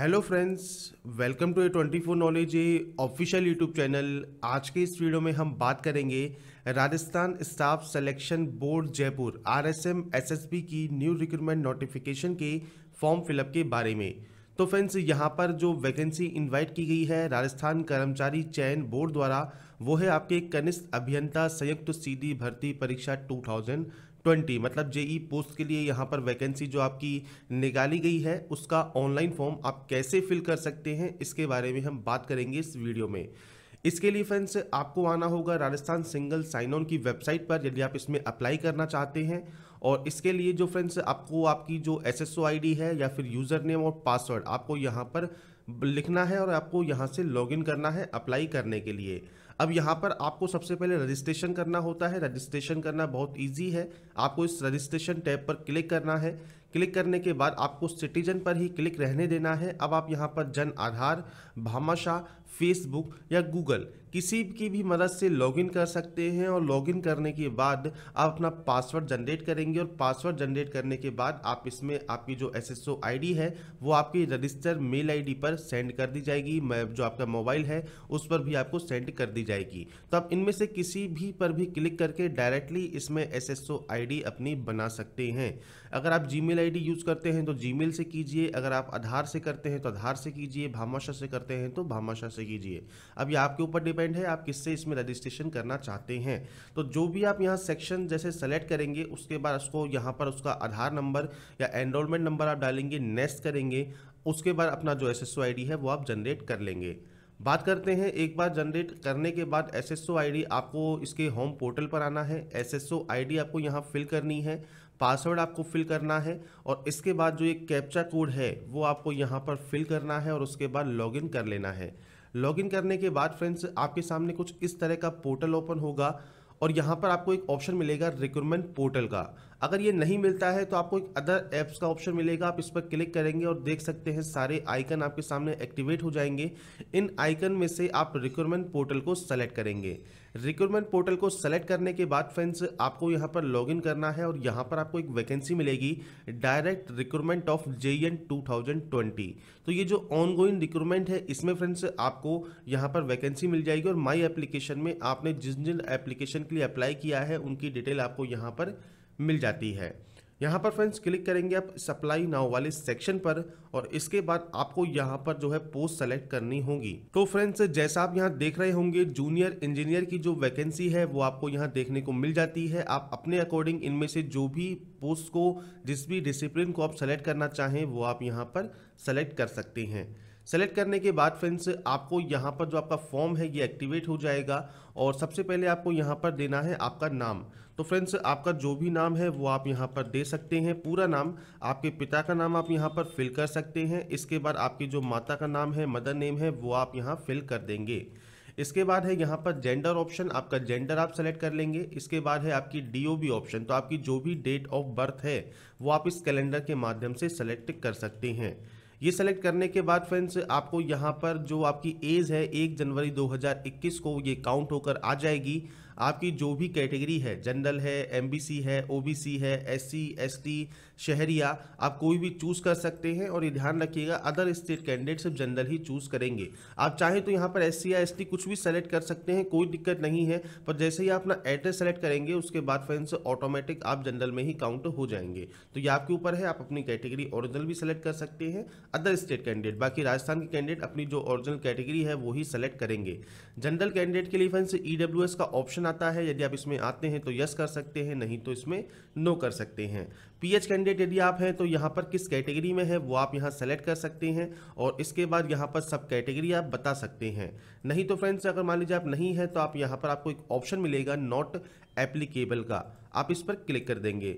hello friends welcome to A twenty four knowledge a official YouTube channel आज के इस video में हम बात करेंगे Rajasthan staff selection board Jaipur R S S M S B की न्यू रिक्रूटमेंट नोटिफिकेशन के फॉर्म फिलअप के बारे में तो फ्रेंड्स यहाँ पर जो वैकेंसी इनवाइट की गई है राजस्थान कर्मचारी चयन बोर्ड द्वारा वो है आपके कनिष्ठ अभियंता संयुक्त सीधी भर्ती परीक्षा 2000 ट्वेंटी मतलब जेई पोस्ट के लिए यहाँ पर वैकेंसी जो आपकी निकाली गई है उसका ऑनलाइन फॉर्म आप कैसे फिल कर सकते हैं इसके बारे में हम बात करेंगे इस वीडियो में इसके लिए फ्रेंड्स आपको आना होगा राजस्थान सिंगल साइन ऑन की वेबसाइट पर यदि आप इसमें अप्लाई करना चाहते हैं और इसके लिए जो फ्रेंड्स आपको आपकी जो एस एस है या फिर यूज़र नेम और पासवर्ड आपको यहाँ पर लिखना है और आपको यहाँ से लॉगिन करना है अप्लाई करने के लिए अब यहाँ पर आपको सबसे पहले रजिस्ट्रेशन करना होता है रजिस्ट्रेशन करना बहुत इजी है आपको इस रजिस्ट्रेशन टैब पर क्लिक करना है क्लिक करने के बाद आपको सिटीजन पर ही क्लिक रहने देना है अब आप यहाँ पर जन आधार भामाशाह फेसबुक या गूगल किसी की भी मदद से लॉगिन कर सकते हैं और लॉगिन करने के बाद आप अपना पासवर्ड जनरेट करेंगे और पासवर्ड जनरेट करने के बाद आप इसमें आपकी जो एस एस है वो आपकी रजिस्टर मेल आईडी पर सेंड कर दी जाएगी जो आपका मोबाइल है उस पर भी आपको सेंड कर दी जाएगी तो आप इनमें से किसी भी पर भी क्लिक करके डायरेक्टली इसमें एस एस अपनी बना सकते हैं अगर आप जी मेल यूज़ करते हैं तो जी से कीजिए अगर आप आधार से करते हैं तो आधार से कीजिए भामाशाह से करते हैं तो भामाशाह से कीजिए अब ये आपके ऊपर डिपेंड है आप किससे इसमें रजिस्ट्रेशन करना चाहते हैं तो जो भी आप यहाँ सेक्शन जैसे सेलेक्ट करेंगे उसके बाद उसको यहाँ पर उसका आधार नंबर या एनरोलमेंट नंबर आप डालेंगे नेक्स्ट करेंगे उसके बाद अपना जो एस एस है वो आप जनरेट कर लेंगे बात करते हैं एक बार जनरेट करने के बाद एस एस आपको इसके होम पोर्टल पर आना है एस एस आपको यहाँ फिल करनी है पासवर्ड आपको फिल करना है और इसके बाद जो एक कैप्चा कोड है वो आपको यहाँ पर फिल करना है और उसके बाद लॉगिन कर लेना है लॉगिन करने के बाद फ्रेंड्स आपके सामने कुछ इस तरह का पोर्टल ओपन होगा और यहाँ पर आपको एक ऑप्शन मिलेगा रिक्रूटमेंट पोर्टल का अगर ये नहीं मिलता है तो आपको एक अदर ऐप्स का ऑप्शन मिलेगा आप इस पर क्लिक करेंगे और देख सकते हैं सारे आइकन आपके सामने एक्टिवेट हो जाएंगे इन आइकन में से आप रिक्रूटमेंट पोर्टल को सेलेक्ट करेंगे रिक्रूटमेंट पोर्टल को सेलेक्ट करने के बाद फ्रेंड्स आपको यहाँ पर लॉगिन करना है और यहाँ पर आपको एक वैकेंसी मिलेगी direct recruitment of J N तो ये जो ऑनगोइंग रिक्रूटमेंट है इसमें फ्रेंड्स आपको यहाँ पर वैकेंसी मिल जाएगी और माई एप्लीकेशन में आपने जिन जिन एप्लीकेशन के लिए अप्लाई किया है उनकी डिटेल आपको यहाँ पर मिल जाती है यहाँ पर फ्रेंड्स क्लिक करेंगे आप सप्लाई नाउ वाले सेक्शन पर और इसके बाद आपको यहाँ पर जो है पोस्ट सेलेक्ट करनी होगी तो फ्रेंड्स जैसा आप यहाँ देख रहे होंगे जूनियर इंजीनियर की जो वैकेंसी है वो आपको यहाँ देखने को मिल जाती है आप अपने अकॉर्डिंग इनमें से जो भी पोस्ट को जिस भी डिसिप्लिन को आप सेलेक्ट करना चाहें वो आप यहाँ पर सेलेक्ट कर सकते हैं सेलेक्ट करने के बाद फ्रेंड्स आपको यहाँ पर जो आपका फॉर्म है ये एक्टिवेट हो जाएगा और सबसे पहले आपको यहाँ पर देना है आपका नाम तो फ्रेंड्स आपका जो भी नाम है वो आप यहाँ पर दे सकते हैं पूरा नाम आपके पिता का नाम आप यहाँ पर फिल कर सकते हैं इसके बाद आपकी जो माता का नाम है मदर नेम है वो आप यहाँ फिल कर देंगे इसके बाद है यहाँ पर जेंडर ऑप्शन आपका जेंडर आप सेलेक्ट कर लेंगे इसके बाद है आपकी डीओबी ऑप्शन तो आपकी जो भी डेट ऑफ बर्थ है वो आप इस कैलेंडर के माध्यम से सेलेक्ट कर सकते हैं ये सेलेक्ट करने के बाद फ्रेंड्स आपको यहाँ पर जो आपकी एज है एक जनवरी 2021 को ये काउंट होकर आ जाएगी आपकी जो भी कैटेगरी है जनरल है एमबीसी है ओबीसी है एससी एसटी शहरिया आप कोई भी चूज़ कर सकते हैं और ये ध्यान रखिएगा अदर स्टेट कैंडिडेट सिर्फ जनरल ही चूज़ करेंगे आप चाहें तो यहाँ पर एस या एस कुछ भी सेलेक्ट कर सकते हैं कोई दिक्कत नहीं है पर जैसे ही आप अपना एड्रेस सेलेक्ट करेंगे उसके बाद फ्रेंड्स ऑटोमेटिक आप जनरल में ही काउंट हो जाएंगे तो ये आपके ऊपर है आप अपनी कैटेगरी ओरिजिनल भी सेलेक्ट कर सकते हैं अदर स्टेट कैंडिडेट बाकी राजस्थान के कैंडिडेट अपनी जो ओरिजिनल कैटेगरी है वो ही सेलेक्ट करेंगे जनरल कैंडिडेट के लिए फ्रेंड्स ई e का ऑप्शन आता है यदि आप इसमें आते हैं तो यस कर सकते हैं नहीं तो इसमें नो कर सकते हैं पीएच कैंडिडेट यदि आप हैं तो यहाँ पर किस कैटेगरी में है वो आप यहाँ सेलेक्ट कर सकते हैं और इसके बाद यहाँ पर सब कैटेगरी आप बता सकते हैं नहीं तो फ्रेंड्स अगर मान लीजिए आप नहीं है तो आप यहाँ पर आपको एक ऑप्शन मिलेगा नॉट एप्लीकेबल का आप इस पर क्लिक कर देंगे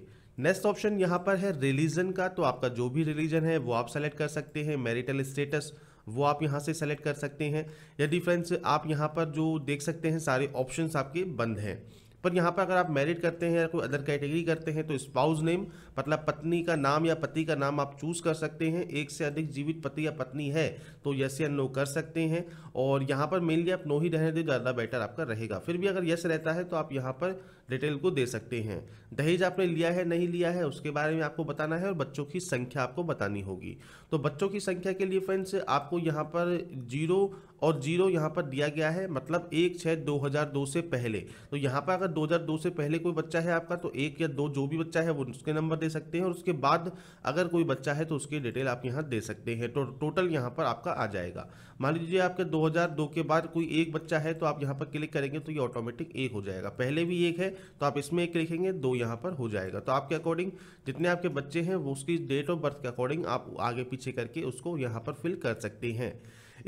नेक्स्ट ऑप्शन यहाँ पर है रिलीजन का तो आपका जो भी रिलीजन है वो आप सेलेक्ट कर सकते हैं मेरिटल स्टेटस वो आप यहाँ से सेलेक्ट कर सकते हैं यदि फ्रेंड्स आप यहाँ पर जो देख सकते हैं सारे ऑप्शन आपके बंद हैं पर यहाँ पर अगर आप मैरिड करते हैं या कोई अदर कैटेगरी करते हैं तो स्पाउस नेम मतलब पत्नी का नाम या पति का नाम आप चूज़ कर सकते हैं एक से अधिक जीवित पति या पत्नी है तो यस या नो कर सकते हैं और यहाँ पर मेनली आप नो ही रहने दें ज़्यादा बेटर आपका रहेगा फिर भी अगर यस रहता है तो आप यहाँ पर डिटेल को दे सकते हैं दहेज आपने लिया है नहीं लिया है उसके बारे में आपको बताना है और बच्चों की संख्या आपको बतानी होगी तो बच्चों की संख्या के लिए फ्रेंड्स आपको यहाँ पर जीरो और जीरो यहाँ पर दिया गया है मतलब एक छः दो हज़ार दो से पहले तो यहाँ पर अगर दो हज़ार दो से पहले कोई बच्चा है आपका तो एक या दो जो भी बच्चा है वो उसके नंबर दे सकते हैं और उसके बाद अगर कोई बच्चा है तो उसकी डिटेल आप यहाँ दे सकते हैं तो टोटल यहाँ पर आपका आ जाएगा मान लीजिए आपके दो के बाद कोई एक बच्चा है तो आप यहाँ पर क्लिक करेंगे तो ये ऑटोमेटिक एक हो जाएगा पहले भी एक है तो आप इसमें एक लिखेंगे दो यहाँ पर हो जाएगा तो आपके अकॉर्डिंग जितने आपके बच्चे हैं वो उसकी डेट ऑफ बर्थ के अकॉर्डिंग आप आगे पीछे करके उसको यहाँ पर फिल कर सकते हैं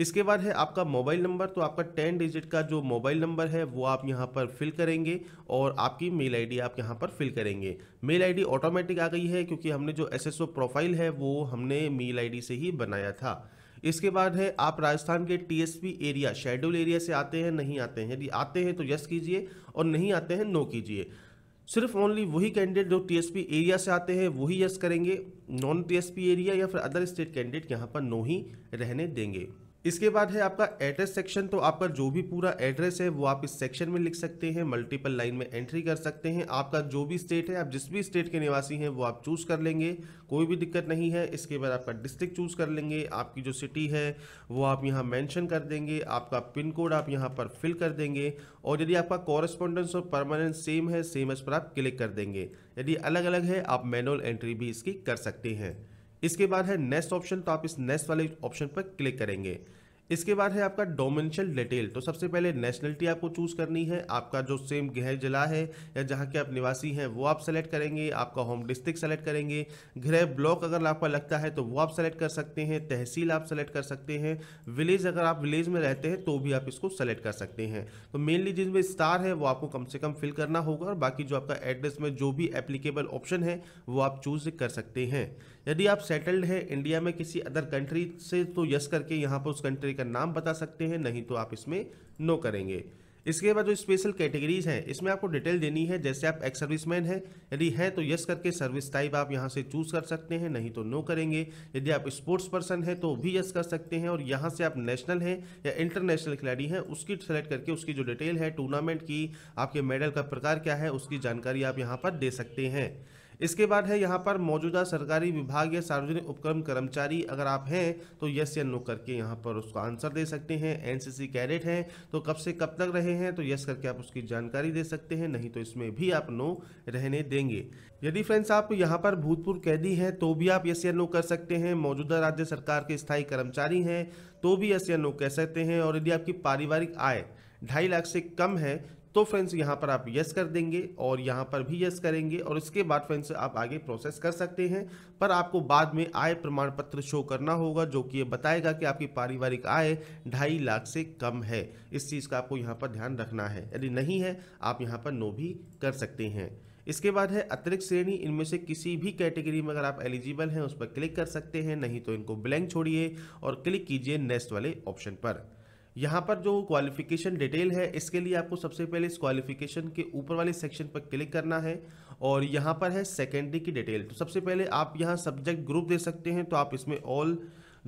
इसके बाद है आपका मोबाइल नंबर तो आपका टेन डिजिट का जो मोबाइल नंबर है वो आप यहाँ पर फिल करेंगे और आपकी मेल आईडी आप यहाँ पर फिल करेंगे मेल आईडी ऑटोमेटिक आ गई है क्योंकि हमने जो एसएसओ प्रोफाइल है वो हमने मेल आईडी से ही बनाया था इसके बाद है आप राजस्थान के टीएसपी एरिया शेड्यूल एरिया से आते हैं नहीं आते हैं यदि आते हैं तो यस कीजिए और नहीं आते हैं नो कीजिए सिर्फ ओनली वही कैंडिडेट जो टीएसपी एरिया से आते हैं वही यस करेंगे नॉन टीएसपी एरिया या फिर अदर स्टेट कैंडिडेट यहाँ पर नो ही रहने देंगे इसके बाद है आपका एड्रेस सेक्शन तो आपका जो भी पूरा एड्रेस है वो आप इस सेक्शन में लिख सकते हैं मल्टीपल लाइन में एंट्री कर सकते हैं आपका जो भी स्टेट है आप जिस भी स्टेट के निवासी हैं वो आप चूज़ कर लेंगे कोई भी दिक्कत नहीं है इसके बाद आपका डिस्ट्रिक्ट चूज़ कर लेंगे आपकी जो सिटी है वो आप यहाँ मैंशन कर देंगे आपका पिन कोड आप यहाँ पर फिल कर देंगे और यदि आपका कॉरेस्पॉन्डेंस और परमानेंट सेम है सेम एज पर आप क्लिक कर देंगे यदि अलग अलग है आप मैनुअल एंट्री भी इसकी कर सकते हैं इसके बाद है नेक्स्ट ऑप्शन तो आप इस नेक्स्ट वाले ऑप्शन पर क्लिक करेंगे इसके बाद है आपका डोमेंशियल डिटेल तो सबसे पहले नेशनलिटी आपको चूज करनी है आपका जो सेम गृह जिला है या जहाँ के आप निवासी हैं वो आप सेलेक्ट करेंगे आपका होम डिस्ट्रिक्ट सेलेक्ट करेंगे गृह ब्लॉक अगर आपका लगता है तो वो आप सेलेक्ट कर सकते हैं तहसील आप सेलेक्ट कर सकते हैं विलेज अगर आप विलेज में रहते हैं तो भी आप इसको सेलेक्ट कर सकते हैं तो मेनली जिसमें स्टार है वो आपको कम से कम फिल करना होगा और बाकी जो आपका एड्रेस में जो भी एप्लीकेबल ऑप्शन है वो आप चूज कर सकते हैं यदि आप सेटल्ड हैं इंडिया में किसी अदर कंट्री से तो यस करके यहाँ पर उस कंट्री का नाम बता सकते हैं नहीं तो आप इसमें नो करेंगे इसके बाद जो स्पेशल कैटेगरीज हैं इसमें आपको डिटेल देनी है जैसे आप एक्स सर्विसमैन हैं यदि हैं तो यस करके सर्विस टाइप आप यहां से चूज कर सकते हैं नहीं तो नो करेंगे यदि आप स्पोर्ट्स पर्सन हैं तो भी यस कर सकते हैं और यहां से आप नेशनल हैं या इंटरनेशनल खिलाड़ी हैं उसकी सेलेक्ट करके उसकी जो डिटेल है टूर्नामेंट की आपके मेडल का प्रकार क्या है उसकी जानकारी आप यहाँ पर दे सकते हैं इसके बाद है यहाँ पर मौजूदा सरकारी विभाग या सार्वजनिक उपक्रम कर्मचारी अगर आप हैं तो यस या नो करके यहाँ पर उसको आंसर दे सकते हैं एनसीसी कैडेट हैं तो कब से कब तक रहे हैं तो यस करके आप उसकी जानकारी दे सकते हैं नहीं तो इसमें भी आप नो रहने देंगे यदि फ्रेंड्स आप यहाँ पर भूतपूर्व कैदी हैं तो भी आप यस या नो कर सकते हैं मौजूदा राज्य सरकार के स्थायी कर्मचारी हैं तो भी यस या नो कह सकते हैं और यदि आपकी पारिवारिक आय ढाई लाख से कम है तो फ्रेंड्स यहाँ पर आप यस कर देंगे और यहाँ पर भी यस करेंगे और इसके बाद फ्रेंड्स आप आगे प्रोसेस कर सकते हैं पर आपको बाद में आय प्रमाण पत्र शो करना होगा जो कि ये बताएगा कि आपकी पारिवारिक आय ढाई लाख से कम है इस चीज़ का आपको यहाँ पर ध्यान रखना है यदि नहीं है आप यहाँ पर नो भी कर सकते हैं इसके बाद है अतिरिक्त श्रेणी इनमें से किसी भी कैटेगरी में अगर आप एलिजिबल हैं उस पर क्लिक कर सकते हैं नहीं तो इनको ब्लैंक छोड़िए और क्लिक कीजिए नेक्स्ट वाले ऑप्शन पर यहाँ पर जो क्वालिफिकेशन डिटेल है इसके लिए आपको सबसे पहले इस क्वालिफिकेशन के ऊपर वाले सेक्शन पर क्लिक करना है और यहाँ पर है सेकेंडरी की डिटेल तो सबसे पहले आप यहाँ सब्जेक्ट ग्रुप दे सकते हैं तो आप इसमें ऑल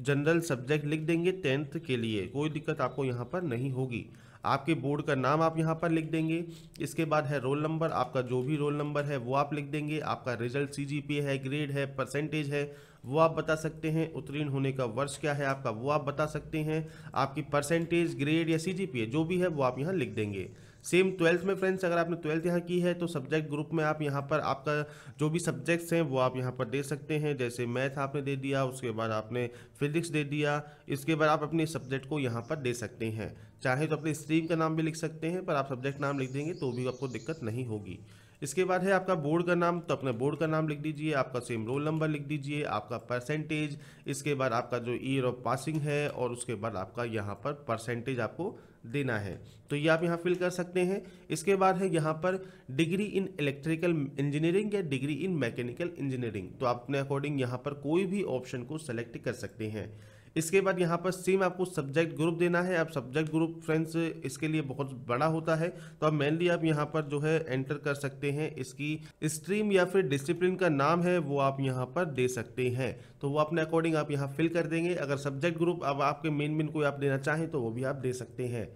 जनरल सब्जेक्ट लिख देंगे टेंथ के लिए कोई दिक्कत आपको यहाँ पर नहीं होगी आपके बोर्ड का नाम आप यहाँ पर लिख देंगे इसके बाद है रोल नंबर आपका जो भी रोल नंबर है वो आप लिख देंगे आपका रिजल्ट सी है ग्रेड है परसेंटेज है वो आप बता सकते हैं उत्तीर्ण होने का वर्ष क्या है आपका वो आप बता सकते हैं आपकी परसेंटेज ग्रेड या सी जो भी है वो आप यहाँ लिख देंगे सेम ट्वेल्थ में फ्रेंड्स अगर आपने ट्वेल्थ यहाँ की है तो सब्जेक्ट ग्रुप में आप यहाँ पर आपका जो भी सब्जेक्ट्स हैं वो आप यहाँ पर दे सकते हैं जैसे मैथ आपने दे दिया उसके बाद आपने फिजिक्स दे दिया इसके बाद आप अपने सब्जेक्ट को यहाँ पर दे सकते हैं चाहे तो अपने स्ट्रीम का नाम भी लिख सकते हैं पर आप सब्जेक्ट नाम लिख देंगे तो भी आपको दिक्कत नहीं होगी इसके बाद है आपका बोर्ड का नाम तो अपने बोर्ड का नाम लिख दीजिए आपका सेम रोल नंबर लिख दीजिए आपका परसेंटेज इसके बाद आपका जो ईयर ऑफ पासिंग है और उसके बाद आपका यहाँ पर परसेंटेज आपको देना है तो ये आप यहाँ फिल कर सकते हैं इसके बाद है यहाँ पर डिग्री इन इलेक्ट्रिकल इंजीनियरिंग या डिग्री इन मैकेनिकल इंजीनियरिंग तो आप अपने अकॉर्डिंग यहाँ पर कोई भी ऑप्शन को सेलेक्ट कर सकते हैं इसके बाद यहाँ पर सेम आपको सब्जेक्ट ग्रुप देना है अब सब्जेक्ट ग्रुप फ्रेंड्स इसके लिए बहुत बड़ा होता है तो अब मेनली आप यहाँ पर जो है एंटर कर सकते हैं इसकी स्ट्रीम या फिर डिसिप्लिन का नाम है वो आप यहाँ पर दे सकते हैं तो वो अपने अकॉर्डिंग आप यहाँ फिल कर देंगे अगर सब्जेक्ट ग्रुप अब आपके मेन मेन कोई आप देना चाहें तो वो भी आप दे सकते हैं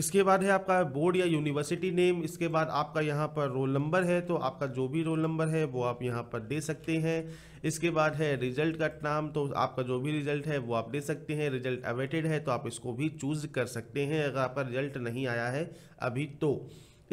इसके बाद है आपका बोर्ड या यूनिवर्सिटी नेम इसके बाद आपका यहाँ पर रोल नंबर है तो आपका जो भी रोल नंबर है वो आप यहाँ पर दे सकते हैं इसके बाद है रिजल्ट का नाम तो आपका जो भी रिजल्ट है वो आप दे सकते हैं रिजल्ट अवेटेड है तो आप इसको भी चूज़ कर सकते हैं अगर आपका रिजल्ट नहीं आया है अभी तो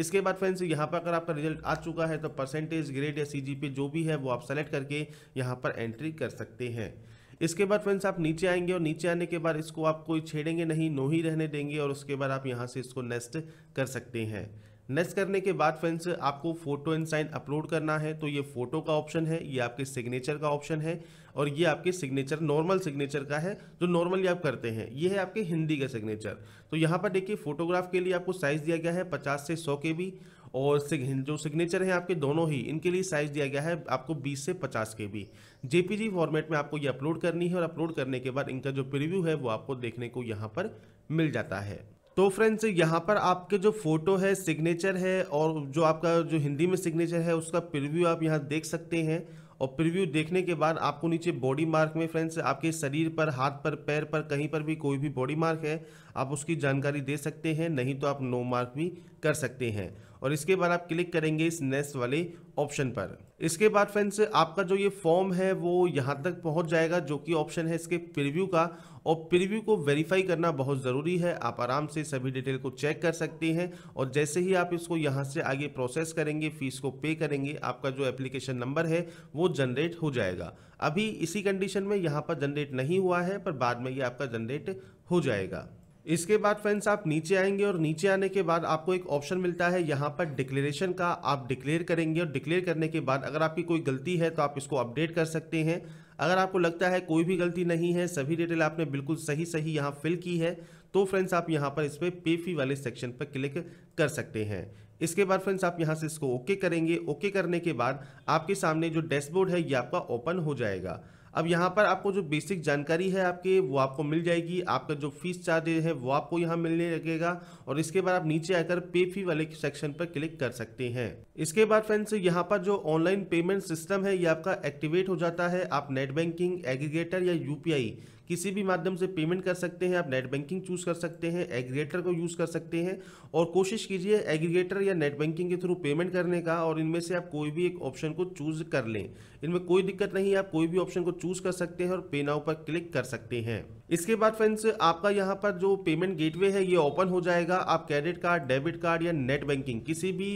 इसके बाद फ्रेंड्स यहाँ पर अगर आपका रिजल्ट आ चुका है तो परसेंटेज ग्रेड या सी जो भी है वो आप सेलेक्ट करके यहाँ पर एंट्री कर सकते हैं इसके बाद फ्रेंड्स आप नीचे आएंगे और नीचे आने के बाद इसको आप कोई छेड़ेंगे नहीं नो ही रहने देंगे और उसके बाद आप यहाँ से इसको नेस्ट कर सकते हैं नेक्स्ट करने के बाद फ्रेंड्स आपको फोटो एंड साइन अपलोड करना है तो ये फोटो का ऑप्शन है ये आपके सिग्नेचर का ऑप्शन है और ये आपके सिग्नेचर नॉर्मल सिग्नेचर का है जो नॉर्मली आप करते हैं ये है आपके हिंदी का सिग्नेचर तो यहाँ पर देखिए फोटोग्राफ के लिए आपको साइज़ दिया गया है पचास से सौ के भी और जो सिग्नेचर हैं आपके दोनों ही इनके लिए साइज़ दिया गया है आपको बीस से पचास के बी जेपीजी फॉर्मेट में आपको ये अपलोड करनी है और अपलोड करने के बाद इनका जो प्रिव्यू है वो आपको देखने को यहाँ पर मिल जाता है तो फ्रेंड्स यहाँ पर आपके जो फोटो है सिग्नेचर है और जो आपका जो हिंदी में सिग्नेचर है उसका प्रिव्यू आप यहाँ देख सकते हैं और प्रिव्यू देखने के बाद आपको नीचे बॉडी मार्क में फ्रेंड्स आपके शरीर पर हाथ पर पैर पर कहीं पर भी कोई भी बॉडी मार्क है आप उसकी जानकारी दे सकते हैं नहीं तो आप नो मार्क भी कर सकते हैं और इसके बाद आप क्लिक करेंगे इस नेस वाले ऑप्शन पर इसके बाद फ्रेंड्स आपका जो ये फॉर्म है वो यहाँ तक पहुँच जाएगा जो कि ऑप्शन है इसके प्रिव्यू का और प्रिव्यू को वेरीफाई करना बहुत ज़रूरी है आप आराम से सभी डिटेल को चेक कर सकते हैं और जैसे ही आप इसको यहाँ से आगे प्रोसेस करेंगे फीस को पे करेंगे आपका जो एप्लीकेशन नंबर है वो जनरेट हो जाएगा अभी इसी कंडीशन में यहाँ पर जनरेट नहीं हुआ है पर बाद में ये आपका जनरेट हो जाएगा इसके बाद फ्रेंड्स आप नीचे आएंगे और नीचे आने के बाद आपको एक ऑप्शन मिलता है यहाँ पर डिक्लेरेशन का आप डिक्लेयर करेंगे और डिक्लेयर करने के बाद अगर आपकी कोई गलती है तो आप इसको अपडेट कर सकते हैं अगर आपको लगता है कोई भी गलती नहीं है सभी डिटेल आपने बिल्कुल सही सही यहाँ फिल की है तो फ्रेंड्स आप यहाँ पर इस पर पे फी वाले सेक्शन पर क्लिक कर सकते हैं इसके बाद फ्रेंड्स आप यहाँ से इसको ओके करेंगे ओके करने के बाद आपके सामने जो डैशबोर्ड है ये आपका ओपन हो जाएगा अब यहाँ पर आपको जो बेसिक जानकारी है आपके वो आपको मिल जाएगी आपका जो फीस चार्जेज है वो आपको यहाँ मिलने लगेगा और इसके बाद आप नीचे आकर पे फी वाले सेक्शन पर क्लिक कर सकते हैं इसके बाद फ्रेंड्स यहाँ पर जो ऑनलाइन पेमेंट सिस्टम है ये आपका एक्टिवेट हो जाता है आप नेट बैंकिंग एग्रीगेटर या यूपीआई किसी भी माध्यम से पेमेंट कर सकते हैं आप नेट बैंकिंग चूज कर सकते हैं एग्रीगेटर को यूज़ कर सकते हैं और कोशिश कीजिए एग्रीगेटर या नेट बैंकिंग के थ्रू पेमेंट करने का और इनमें से आप कोई भी एक ऑप्शन को चूज कर लें इनमें कोई दिक्कत नहीं है आप कोई भी ऑप्शन को चूज कर सकते हैं और पे नाउ पर क्लिक कर सकते हैं इसके बाद फ्रेंड्स आपका यहाँ पर जो पेमेंट गेटवे है ये ओपन हो जाएगा आप क्रेडिट कार्ड डेबिट कार्ड या नेट बैंकिंग किसी भी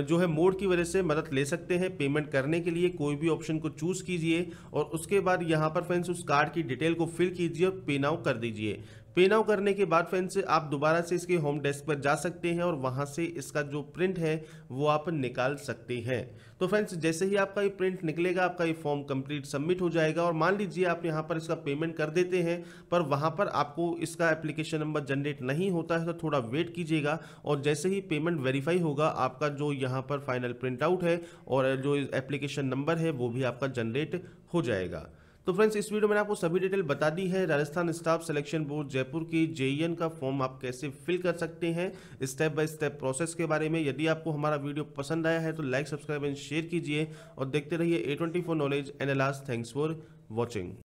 जो है मोड की वजह से मदद ले सकते हैं पेमेंट करने के लिए कोई भी ऑप्शन को चूज़ कीजिए और उसके बाद यहाँ पर फ्रेंड्स उस कार्ड की डिटेल को फिल कीजिए और पे नाउ कर दीजिए पेन करने के बाद फ्रेंड्स आप दोबारा से इसके होम डेस्क पर जा सकते हैं और वहां से इसका जो प्रिंट है वो आप निकाल सकते हैं तो फ्रेंड्स जैसे ही आपका ये प्रिंट निकलेगा आपका ये फॉर्म कंप्लीट सबमिट हो जाएगा और मान लीजिए आप यहाँ पर इसका पेमेंट कर देते हैं पर वहाँ पर आपको इसका एप्लीकेशन नंबर जनरेट नहीं होता है तो थोड़ा वेट कीजिएगा और जैसे ही पेमेंट वेरीफाई होगा आपका जो यहाँ पर फाइनल प्रिंट आउट है और जो एप्लीकेशन नंबर है वो भी आपका जनरेट हो जाएगा तो फ्रेंड्स इस वीडियो में आपको सभी डिटेल बता दी है Rajasthan staff selection board Jaipur की जेईएन का फॉर्म आप कैसे फिल कर सकते हैं स्टेप बाय स्टेप प्रोसेस के बारे में यदि आपको हमारा वीडियो पसंद आया है तो लाइक सब्सक्राइब एंड शेयर कीजिए और देखते रहिए A twenty knowledge last thanks for watching